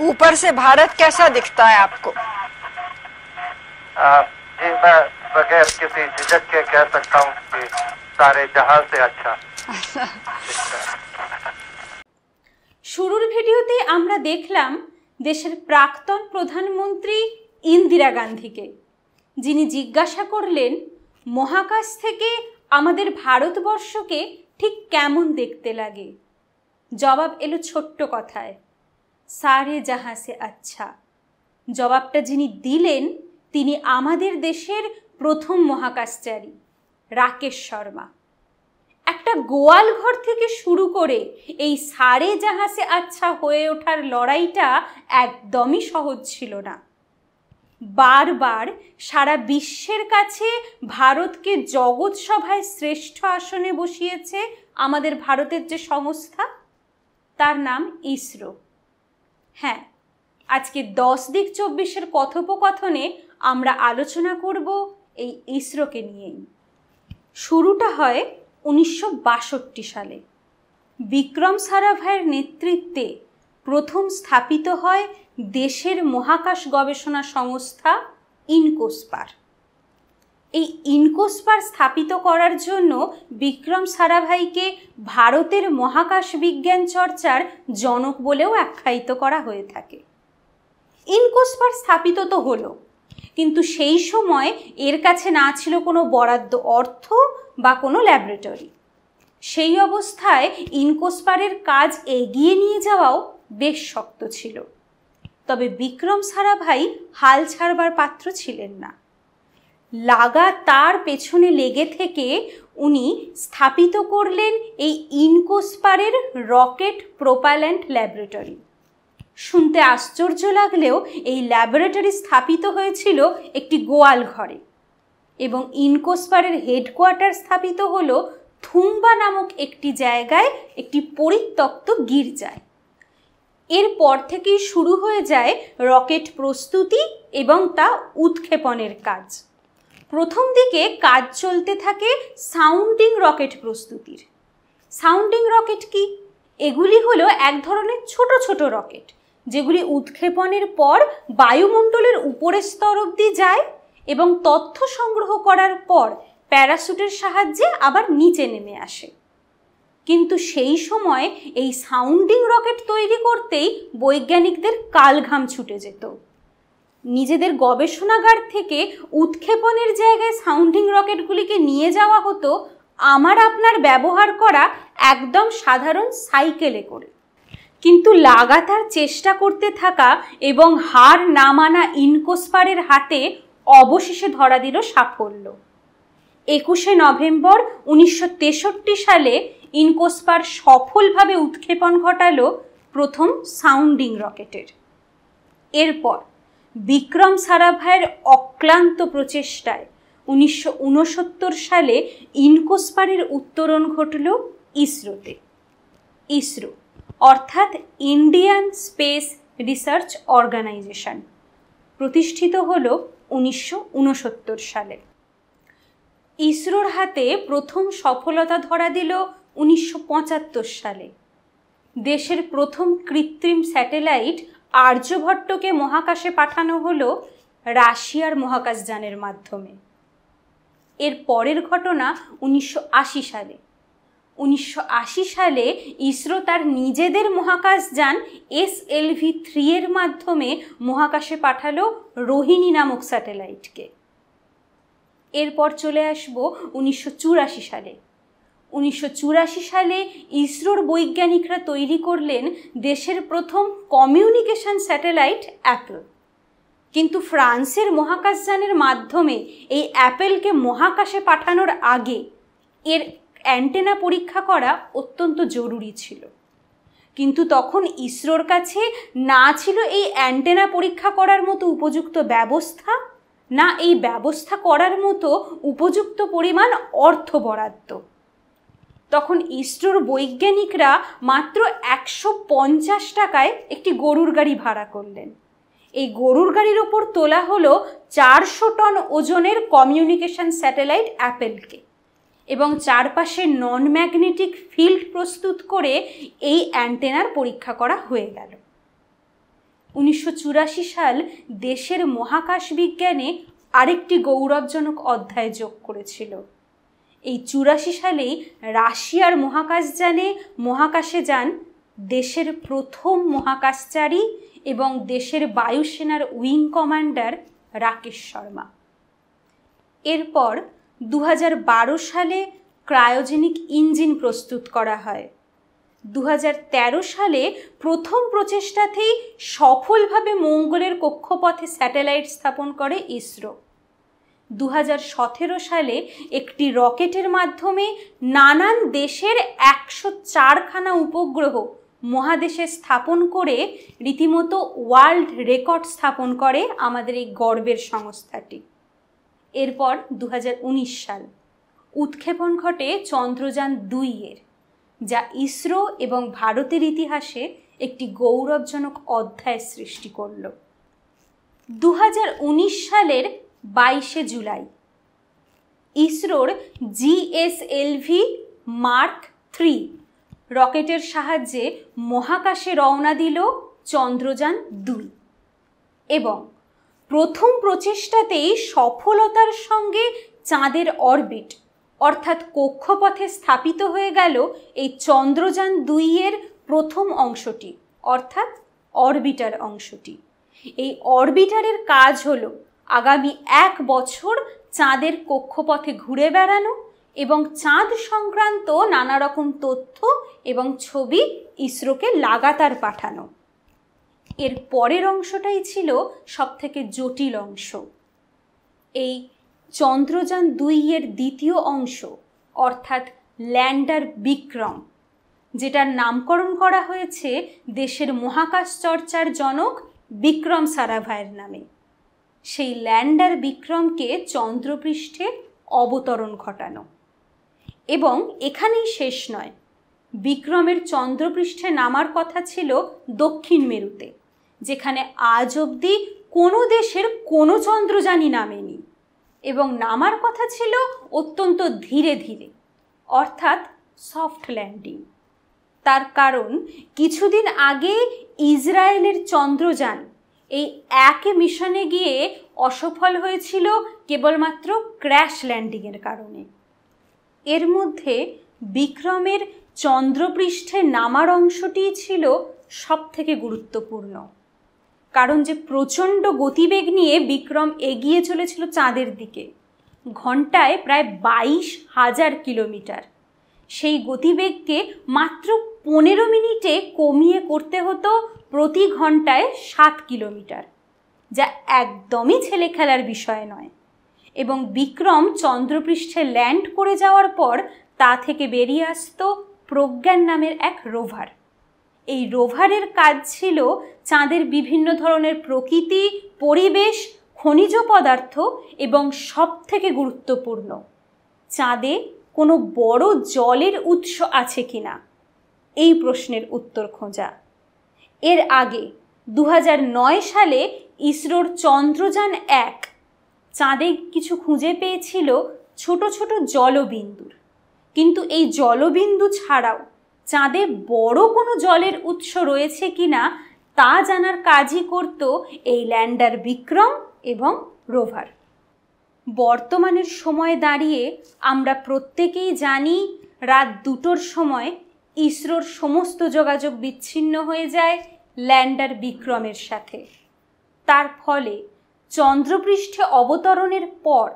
ऊपर से भारत कैसा दिखता है आपको आ, जी मैं बगैर किसी झिझक के कह सकता हूँ कि सारे जहां से अच्छा শুরুর ভিডিওতে আমরা দেখলাম দেশের প্রাক্তন প্রধানমন্ত্রী ইন্দিরা গান্ধীকে যিনি জিজ্ঞাসা করলেন মহাকাশ থেকে আমাদের ভারতবর্ষকে ঠিক কেমন দেখতে লাগে জবাব এলো ছোট্ট কথায় সারে জাহাঁ সে আচ্ছা জবাবটা যিনি দিলেন তিনি আমাদের দেশের প্রথম মহাকাশচারী রাকেশ শর্মা একটা গোয়াল ঘর থেকে শুরু করে এই সারে জাহাসে আচ্ছা হয়ে ওঠার লড়াইটা একদমই সহজ ছিল না বারবার সারা বিশ্বের কাছে ভারতকে জগৎ সভায় শ্রেষ্ঠ আসনে বসিয়েছে আমাদের ভারতের যে সংস্থা তার নাম ইসরো হ্যাঁ আজকে দশ দিক চব্বিশের কথোপকথনে আমরা আলোচনা করব এই ইসরোকে নিয়েই শুরুটা হয় উনিশশো সালে বিক্রম সারাভাইয়ের নেতৃত্বে প্রথম স্থাপিত হয় দেশের মহাকাশ গবেষণা সংস্থা ইনকোস্পার এই ইনকোস্পার স্থাপিত করার জন্য বিক্রম সারাভাইকে ভারতের মহাকাশ বিজ্ঞান চর্চার জনক বলেও আখ্যায়িত করা হয়ে থাকে ইনকোস্পার স্থাপিত তো হলো কিন্তু সেই সময় এর কাছে না ছিল কোনো বরাদ্দ অর্থ বা কোনো ল্যাবরেটরি সেই অবস্থায় ইনকোস্পারের কাজ এগিয়ে নিয়ে যাওয়াও বেশ শক্ত ছিল তবে বিক্রম সারাভাই হাল ছাড়বার পাত্র ছিলেন না লাগাতার পেছনে লেগে থেকে উনি স্থাপিত করলেন এই ইনকোস্পারের রকেট প্রোপাল্যান্ট ল্যাবরেটরি শুনতে আশ্চর্য লাগলেও এই ল্যাবরেটরি স্থাপিত হয়েছিল একটি গোয়াল ঘরে এবং ইনকোস্পারের হেডকোয়ার্টার স্থাপিত হল থুম্বা নামক একটি জায়গায় একটি পরিত্যক্ত গির্জায় এরপর থেকেই শুরু হয়ে যায় রকেট প্রস্তুতি এবং তা উৎক্ষেপণের কাজ প্রথম দিকে কাজ চলতে থাকে সাউন্ডিং রকেট প্রস্তুতির সাউন্ডিং রকেট কি এগুলি হলো এক ধরনের ছোট ছোট রকেট যেগুলি উৎক্ষেপণের পর বায়ুমণ্ডলের উপরের স্তর অবধি যায় এবং তথ্য সংগ্রহ করার পর প্যারাসুটের সাহায্যে আবার নিচে নেমে আসে কিন্তু সেই সময় এই সাউন্ডিং রকেট তৈরি করতেই বৈজ্ঞানিকদের কালঘাম ছুটে যেত নিজেদের গবেষণাগার থেকে উৎক্ষেপণের জায়গায় সাউন্ডিং রকেটগুলিকে নিয়ে যাওয়া হতো আমার আপনার ব্যবহার করা একদম সাধারণ সাইকেলে করে কিন্তু লাগাতার চেষ্টা করতে থাকা এবং হার না মানা ইনকোসপারের হাতে অবশেষে ধরা দিল সাফল্য একুশে নভেম্বর উনিশশো সালে ইনকোসপার সফলভাবে উৎক্ষেপণ ঘটালো প্রথম সাউন্ডিং রকেটের এরপর বিক্রম সারাভাইয়ের অক্লান্ত প্রচেষ্টায় উনিশশো সালে ইনকোস্পারের উত্তরণ ঘটল ইসরোতে ইসরো অর্থাৎ ইন্ডিয়ান স্পেস রিসার্চ অর্গানাইজেশন প্রতিষ্ঠিত হল উনিশশো সালে ইসরোর হাতে প্রথম সফলতা ধরা দিল উনিশশো সালে দেশের প্রথম কৃত্রিম স্যাটেলাইট আর্যভট্টকে মহাকাশে পাঠানো হলো রাশিয়ার মহাকাশযানের মাধ্যমে এর পরের ঘটনা উনিশশো সালে উনিশশো সালে ইসরো তার নিজেদের মহাকাশযান এস এল ভি থ্রি এর মাধ্যমে মহাকাশে পাঠালো রোহিণী নামক স্যাটেলাইটকে এরপর চলে আসবো উনিশশো সালে উনিশশো সালে ইসরোর বৈজ্ঞানিকরা তৈরি করলেন দেশের প্রথম কমিউনিকেশন স্যাটেলাইট অ্যাপল কিন্তু ফ্রান্সের মহাকাশযানের মাধ্যমে এই অ্যাপেলকে মহাকাশে পাঠানোর আগে এর অ্যান্টেনা পরীক্ষা করা অত্যন্ত জরুরি ছিল কিন্তু তখন ইসরোর কাছে না ছিল এই অ্যান্টেনা পরীক্ষা করার মতো উপযুক্ত ব্যবস্থা না এই ব্যবস্থা করার মতো উপযুক্ত পরিমাণ অর্থ বরাদ্দ তখন ইসরোর বৈজ্ঞানিকরা মাত্র একশো পঞ্চাশ টাকায় একটি গরুর গাড়ি ভাড়া করলেন এই গরুর গাড়ির ওপর তোলা হলো চারশো টন ওজনের কমিউনিকেশন স্যাটেলাইট অ্যাপেলকে এবং চারপাশে নন ম্যাগনেটিক ফিল্ড প্রস্তুত করে এই অ্যান্টেনার পরীক্ষা করা হয়ে গেল উনিশশো সাল দেশের মহাকাশ বিজ্ঞানে আরেকটি গৌরবজনক অধ্যায় যোগ করেছিল এই চুরাশি সালেই রাশিয়ার মহাকাশযানে মহাকাশে যান দেশের প্রথম মহাকাশচারী এবং দেশের বায়ুসেনার উইং কমান্ডার রাকেশ শর্মা এরপর দু সালে ক্রায়োজেনিক ইঞ্জিন প্রস্তুত করা হয় দু সালে প্রথম প্রচেষ্টাতেই সফলভাবে মঙ্গলের কক্ষপথে স্যাটেলাইট স্থাপন করে ইসরো দু সালে একটি রকেটের মাধ্যমে নানান দেশের একশো চারখানা উপগ্রহ মহাদেশে স্থাপন করে রীতিমতো ওয়ার্ল্ড রেকর্ড স্থাপন করে আমাদের এই গর্বের সংস্থাটি এরপর দু সাল উৎক্ষেপণ ঘটে চন্দ্রযান দুইয়ের যা ইসরো এবং ভারতের ইতিহাসে একটি গৌরবজনক অধ্যায় সৃষ্টি করল দু সালের বাইশে জুলাই ইসরোর জিএসএলভি মার্ক থ্রি রকেটের সাহায্যে মহাকাশে রওনা দিল চন্দ্রযান দুই এবং প্রথম প্রচেষ্টাতেই সফলতার সঙ্গে চাঁদের অরবিট অর্থাৎ কক্ষপথে স্থাপিত হয়ে গেল এই চন্দ্রযান দুইয়ের প্রথম অংশটি অর্থাৎ অরবিটার অংশটি এই অরবিটারের কাজ হলো আগামী এক বছর চাঁদের কক্ষপথে ঘুরে বেড়ানো এবং চাঁদ সংক্রান্ত নানা রকম তথ্য এবং ছবি ইসরোকে লাগাতার পাঠানো এর পরের অংশটাই ছিল সবথেকে জটিল অংশ এই চন্দ্রযান দুই এর দ্বিতীয় অংশ অর্থাৎ ল্যান্ডার বিক্রম যেটার নামকরণ করা হয়েছে দেশের মহাকাশ চর্চার জনক বিক্রম সারাভাইয়ের নামে সেই ল্যান্ডার বিক্রমকে চন্দ্রপৃষ্ঠে অবতরণ ঘটানো এবং এখানেই শেষ নয় বিক্রমের চন্দ্রপৃষ্ঠে নামার কথা ছিল দক্ষিণ মেরুতে যেখানে আজ অবধি কোনো দেশের কোনো চন্দ্রযানই নামেনি এবং নামার কথা ছিল অত্যন্ত ধীরে ধীরে অর্থাৎ সফট ল্যান্ডিং তার কারণ কিছুদিন আগে ইসরায়েলের চন্দ্রযান এই একই মিশনে গিয়ে অসফল হয়েছিল কেবলমাত্র ক্র্যাশ ল্যান্ডিংয়ের কারণে এর মধ্যে বিক্রমের চন্দ্রপৃষ্ঠে নামার অংশটি ছিল সবথেকে গুরুত্বপূর্ণ কারণ যে প্রচণ্ড গতিবেগ নিয়ে বিক্রম এগিয়ে চলেছিল চাঁদের দিকে ঘন্টায় প্রায় বাইশ হাজার কিলোমিটার সেই গতিবেগকে মাত্র পনেরো মিনিটে কমিয়ে করতে হতো প্রতি ঘন্টায় সাত কিলোমিটার যা একদমই ছেলে খেলার বিষয় নয় এবং বিক্রম চন্দ্রপৃষ্ঠে ল্যান্ড করে যাওয়ার পর তা থেকে বেরিয়ে আসত প্রজ্ঞান নামের এক রোভার এই রোভারের কাজ ছিল চাঁদের বিভিন্ন ধরনের প্রকৃতি পরিবেশ খনিজ পদার্থ এবং সব থেকে গুরুত্বপূর্ণ চাঁদে কোনো বড় জলের উৎস আছে কিনা এই প্রশ্নের উত্তর খোঁজা এর আগে দু সালে ইসরোর চন্দ্রযান এক চাঁদে কিছু খুঁজে পেয়েছিল ছোট ছোট জলবিন্দুর কিন্তু এই জলবিন্দু ছাড়াও চাঁদে বড় কোনো জলের উৎস রয়েছে কি না তা জানার কাজই করত এই ল্যান্ডার বিক্রম এবং রোভার বর্তমানের সময় দাঁড়িয়ে আমরা প্রত্যেকেই জানি রাত দুটোর সময় ইসরোর সমস্ত যোগাযোগ বিচ্ছিন্ন হয়ে যায় ল্যান্ডার বিক্রমের সাথে তার ফলে চন্দ্রপৃষ্ঠে অবতরণের পর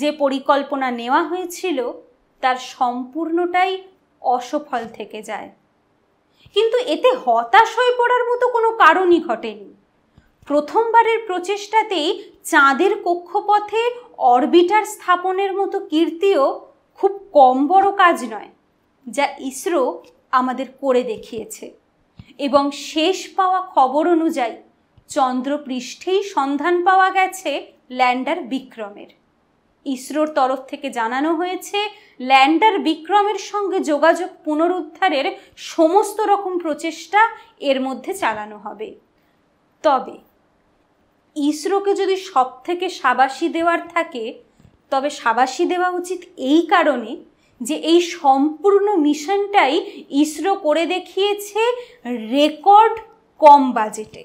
যে পরিকল্পনা নেওয়া হয়েছিল তার সম্পূর্ণটাই অসফল থেকে যায় কিন্তু এতে হতাশ হয়ে পড়ার মতো কোনো কারণই ঘটেনি প্রথমবারের প্রচেষ্টাতেই চাঁদের কক্ষপথে অরবিটার স্থাপনের মতো কীর্তিও খুব কম বড় কাজ নয় যা ইসরো আমাদের করে দেখিয়েছে এবং শেষ পাওয়া খবর অনুযায়ী চন্দ্রপৃষ্ঠেই সন্ধান পাওয়া গেছে ল্যান্ডার বিক্রমের ইসরোর তরফ থেকে জানানো হয়েছে ল্যান্ডার বিক্রমের সঙ্গে যোগাযোগ পুনরুদ্ধারের সমস্ত রকম প্রচেষ্টা এর মধ্যে চালানো হবে তবে ইসরোকে যদি সব থেকে সাবাসি দেওয়ার থাকে তবে সাবাসি দেওয়া উচিত এই কারণে যে এই সম্পূর্ণ মিশনটাই ইসরো করে দেখিয়েছে রেকর্ড কম বাজেটে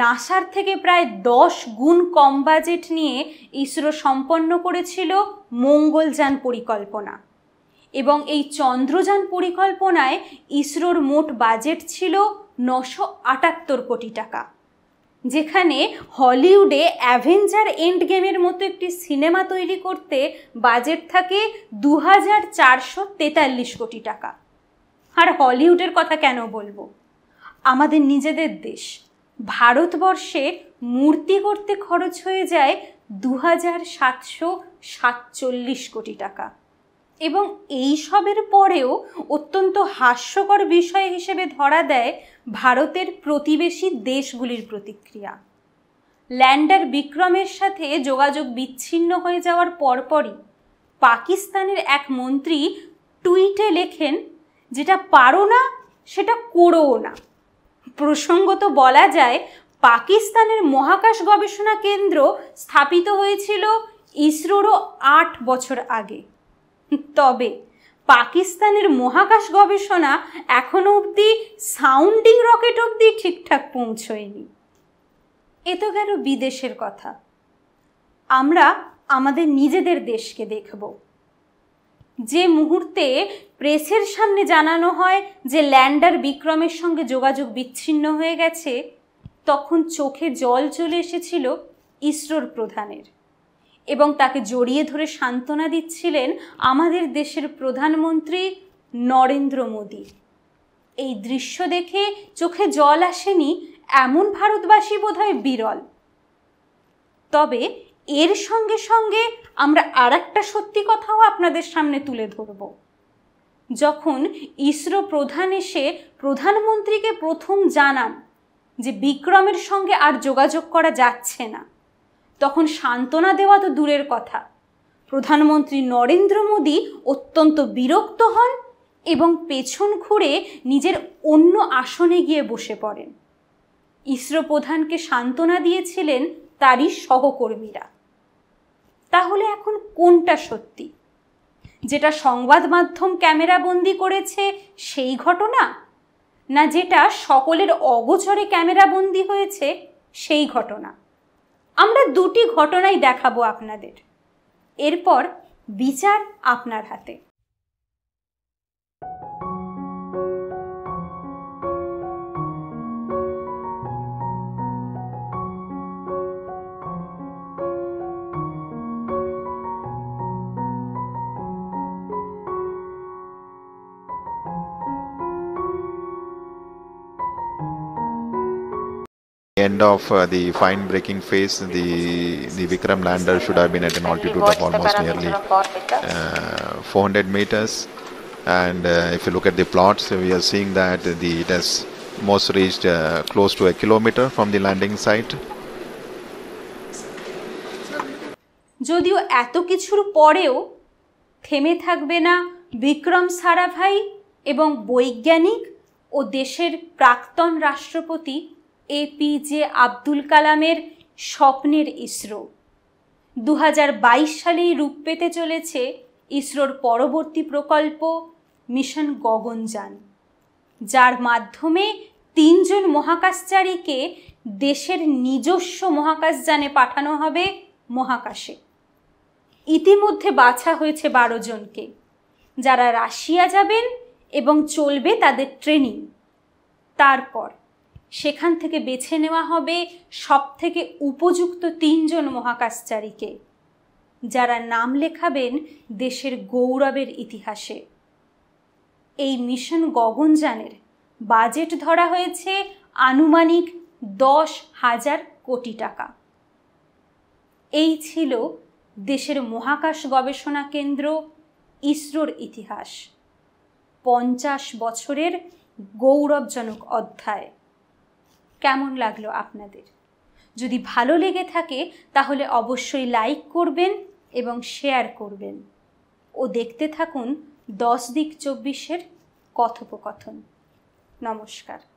নাসার থেকে প্রায় দশ গুণ কম বাজেট নিয়ে ইসরো সম্পন্ন করেছিল মঙ্গলযান পরিকল্পনা এবং এই চন্দ্রযান পরিকল্পনায় ইসরোর মোট বাজেট ছিল নশো আটাত্তর কোটি টাকা যেখানে হলিউডে অ্যাভেঞ্জার এন্ড গেমের মতো একটি সিনেমা তৈরি করতে বাজেট থাকে দু হাজার চারশো তেতাল্লিশ কোটি টাকা আর হলিউডের কথা কেন বলবো আমাদের নিজেদের দেশ ভারতবর্ষে মূর্তি করতে খরচ হয়ে যায় দু হাজার সাতশো সাতচল্লিশ কোটি টাকা এবং এইসবের পরেও অত্যন্ত হাস্যকর বিষয় হিসেবে ধরা দেয় ভারতের প্রতিবেশী দেশগুলির প্রতিক্রিয়া ল্যান্ডার বিক্রমের সাথে যোগাযোগ বিচ্ছিন্ন হয়ে যাওয়ার পরপরই পাকিস্তানের এক মন্ত্রী টুইটে লেখেন যেটা পারো না সেটা করোও না প্রসঙ্গত বলা যায় পাকিস্তানের মহাকাশ গবেষণা কেন্দ্র স্থাপিত হয়েছিল ইসরোরও আট বছর আগে তবে পাকিস্তানের মহাকাশ গবেষণা এখনও অবধি সাউন্ডিং রকেট অবধি ঠিকঠাক পৌঁছয়নি এ তো গেল বিদেশের কথা আমরা আমাদের নিজেদের দেশকে দেখব যে মুহূর্তে প্রেসের সামনে জানানো হয় যে ল্যান্ডার বিক্রমের সঙ্গে যোগাযোগ বিচ্ছিন্ন হয়ে গেছে তখন চোখে জল চলে এসেছিল ইসরোর প্রধানের এবং তাকে জড়িয়ে ধরে সান্ত্বনা দিচ্ছিলেন আমাদের দেশের প্রধানমন্ত্রী নরেন্দ্র মোদী এই দৃশ্য দেখে চোখে জল আসেনি এমন ভারতবাসী হয় বিরল তবে এর সঙ্গে সঙ্গে আমরা আর একটা সত্যি কথাও আপনাদের সামনে তুলে ধরব যখন ইসরো প্রধান এসে প্রধানমন্ত্রীকে প্রথম জানান যে বিক্রমের সঙ্গে আর যোগাযোগ করা যাচ্ছে না তখন সান্ত্বনা দেওয়া তো দূরের কথা প্রধানমন্ত্রী নরেন্দ্র মোদী অত্যন্ত বিরক্ত হন এবং পেছন ঘুরে নিজের অন্য আসনে গিয়ে বসে পড়েন ইসরো প্রধানকে সান্ত্বনা দিয়েছিলেন তারই সহকর্মীরা তাহলে এখন কোনটা সত্যি যেটা সংবাদ মাধ্যম ক্যামেরা বন্দি করেছে সেই ঘটনা না যেটা সকলের অগোচরে ক্যামেরা বন্দি হয়েছে সেই ঘটনা আমরা দুটি ঘটনাই দেখাবো আপনাদের এরপর বিচার আপনার হাতে end of uh, the fine breaking phase, the, the Vikram lander should have been at an altitude of almost nearly uh, 400 meters. And uh, if you look at the plots, we are seeing that the, it has most reached close to a kilometer from the landing site. যদিও এত কিছুর পরেও থেমে থাকবে না বিক্রম সারাভাই এবং বৈজ্ঞানিক ও দেশের প্রাক্তন রাষ্ট্রপতি এপিজে আব্দুল কালামের স্বপ্নের ইসরো দু সালেই রূপ পেতে চলেছে ইসরোর পরবর্তী প্রকল্প মিশন গগনযান যার মাধ্যমে তিনজন মহাকাশচারীকে দেশের নিজস্ব মহাকাশযানে পাঠানো হবে মহাকাশে ইতিমধ্যে বাছা হয়েছে বারো জনকে যারা রাশিয়া যাবেন এবং চলবে তাদের ট্রেনিং তারপর সেখান থেকে বেছে নেওয়া হবে সব থেকে উপযুক্ত তিনজন মহাকাশচারীকে যারা নাম লেখাবেন দেশের গৌরবের ইতিহাসে এই মিশন গগনযানের বাজেট ধরা হয়েছে আনুমানিক দশ হাজার কোটি টাকা এই ছিল দেশের মহাকাশ গবেষণা কেন্দ্র ইসরোর ইতিহাস পঞ্চাশ বছরের গৌরবজনক অধ্যায় কেমন লাগলো আপনাদের যদি ভালো লেগে থাকে তাহলে অবশ্যই লাইক করবেন এবং শেয়ার করবেন ও দেখতে থাকুন দশ দিক চব্বিশের কথোপকথন নমস্কার